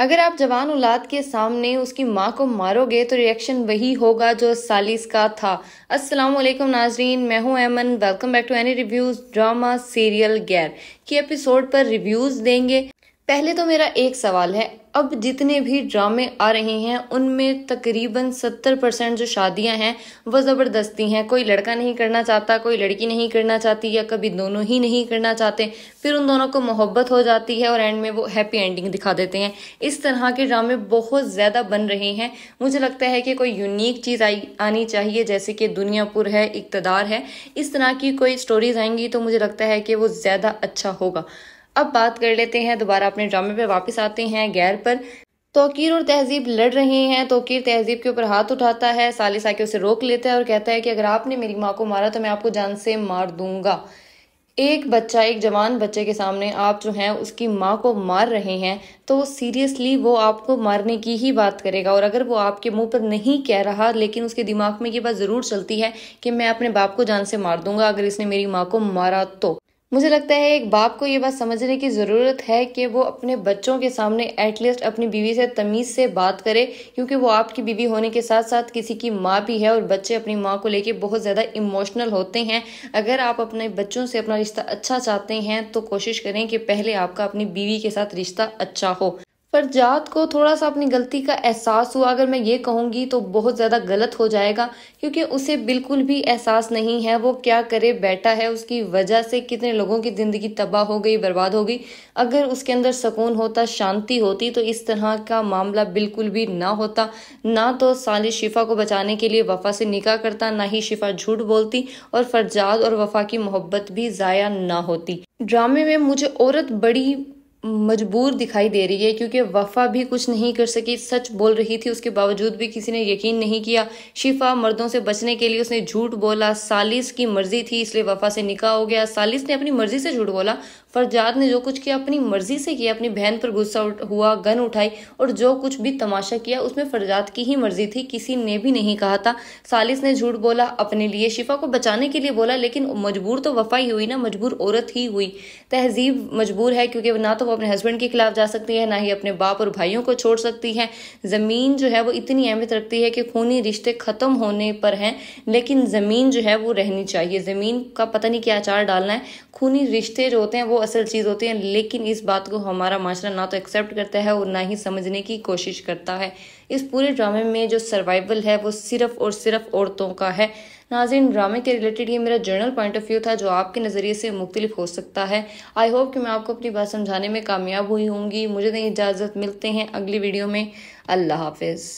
अगर आप जवान औलाद के सामने उसकी माँ को मारोगे तो रिएक्शन वही होगा जो सालिस का था अस्सलाम वालेकुम नाजरीन मैं हूँ Eman welcome back to any reviews drama serial Gair की एपिसोड पर रिव्यूज़ देंगे पहले तो मेरा एक सवाल है अब जितने भी ड्रामे आ रहे हैं उनमें तकरीबन सत्तर परसेंट जो शादियां हैं वो ज़बरदस्ती हैं कोई लड़का नहीं करना चाहता कोई लड़की नहीं करना चाहती या कभी दोनों ही नहीं करना चाहते फिर उन दोनों को मोहब्बत हो जाती है और एंड में वो हैप्पी एंडिंग दिखा देते हैं इस तरह के ड्रामे बहुत ज़्यादा बन रहे हैं मुझे लगता है कि कोई यूनिक चीज़ आई आनी चाहिए जैसे कि दुनियापुर है इकतदार है इस तरह की कोई स्टोरीज आएंगी तो मुझे लगता है कि वो ज़्यादा अच्छा होगा अब बात कर लेते हैं दोबारा अपने ड्रामे पे वापस आते हैं गैर पर तोकीर और तहजीब लड़ रहे हैं तोकीर तहजीब के ऊपर हाथ उठाता है सालिस आके उसे रोक लेता है और कहता है कि अगर आपने मेरी माँ को मारा तो मैं आपको जान से मार दूंगा एक बच्चा एक जवान बच्चे के सामने आप जो हैं उसकी माँ को मार रहे हैं तो सीरियसली वो आपको मारने की ही बात करेगा और अगर वो आपके मुंह पर नहीं कह रहा लेकिन उसके दिमाग में ये बात ज़रूर चलती है कि मैं अपने बाप को जान से मार दूंगा अगर इसने मेरी माँ को मारा तो मुझे लगता है एक बाप को ये बात समझने की ज़रूरत है कि वो अपने बच्चों के सामने एटलीस्ट अपनी बीवी से तमीज़ से बात करे क्योंकि वो आपकी बीवी होने के साथ साथ किसी की माँ भी है और बच्चे अपनी माँ को लेके बहुत ज़्यादा इमोशनल होते हैं अगर आप अपने बच्चों से अपना रिश्ता अच्छा चाहते हैं तो कोशिश करें कि पहले आपका अपनी बीवी के साथ रिश्ता अच्छा हो फरजाद को थोड़ा सा अपनी गलती का एहसास हुआ अगर मैं ये कहूँगी तो बहुत ज़्यादा गलत हो जाएगा क्योंकि उसे बिल्कुल भी एहसास नहीं है वो क्या करे बैठा है उसकी वजह से कितने लोगों की ज़िंदगी तबाह हो गई बर्बाद हो गई अगर उसके अंदर सुकून होता शांति होती तो इस तरह का मामला बिल्कुल भी ना होता ना तो सालिश शिफा को बचाने के लिए वफ़ा से निकाह करता ना ही शिफा झूठ बोलती और फरजाद और वफ़ा की मोहब्बत भी ज़ाया ना होती ड्रामे में मुझे औरत बड़ी मजबूर दिखाई दे रही है क्योंकि वफा भी कुछ नहीं कर सकी सच बोल रही थी उसके बावजूद भी किसी ने यकीन नहीं किया शिफा मर्दों से बचने के लिए उसने झूठ बोला सालिस की मर्जी थी इसलिए वफा से निकाह हो गया सालिस ने अपनी मर्जी से झूठ बोला फरजाद ने जो कुछ किया अपनी मर्जी से किया अपनी बहन पर गुस्सा हुआ गन उठाई और जो कुछ भी तमाशा किया उसमें फरजाद की ही मर्जी थी किसी ने भी नहीं कहा था सालिस ने झूठ बोला अपने लिए शिफा को बचाने के लिए बोला लेकिन मजबूर तो वफा ही हुई ना मजबूर औरत ही हुई तहजीब मजबूर है क्योंकि ना तो वो अपने हस्बैंड के खिलाफ जा सकती है ना ही अपने बाप और भाइयों को छोड़ सकती है ज़मीन जो है वो इतनी अहमियत रखती है कि खूनी रिश्ते ख़त्म होने पर हैं लेकिन ज़मीन जो है वो रहनी चाहिए ज़मीन का पता नहीं क्या अचार डालना है खूनी रिश्ते जो होते हैं वो असल चीज़ होती है लेकिन इस बात को हमारा माशरा ना तो एक्सेप्ट करता है और ना ही समझने की कोशिश करता है इस पूरे ड्रामे में जो सर्वाइवल है वो सिर्फ और सिर्फ औरतों का है नाजिन ड्रामे के रिलेटेड ये मेरा जर्नल पॉइंट ऑफ व्यू था जो आपके नज़रिए से मुख्तलिफ हो सकता है आई होप कि मैं आपको अपनी बात समझाने में कामयाब हुई होंगी मुझे नहीं इजाज़त मिलते हैं अगली वीडियो में अल्लाह हाफिज़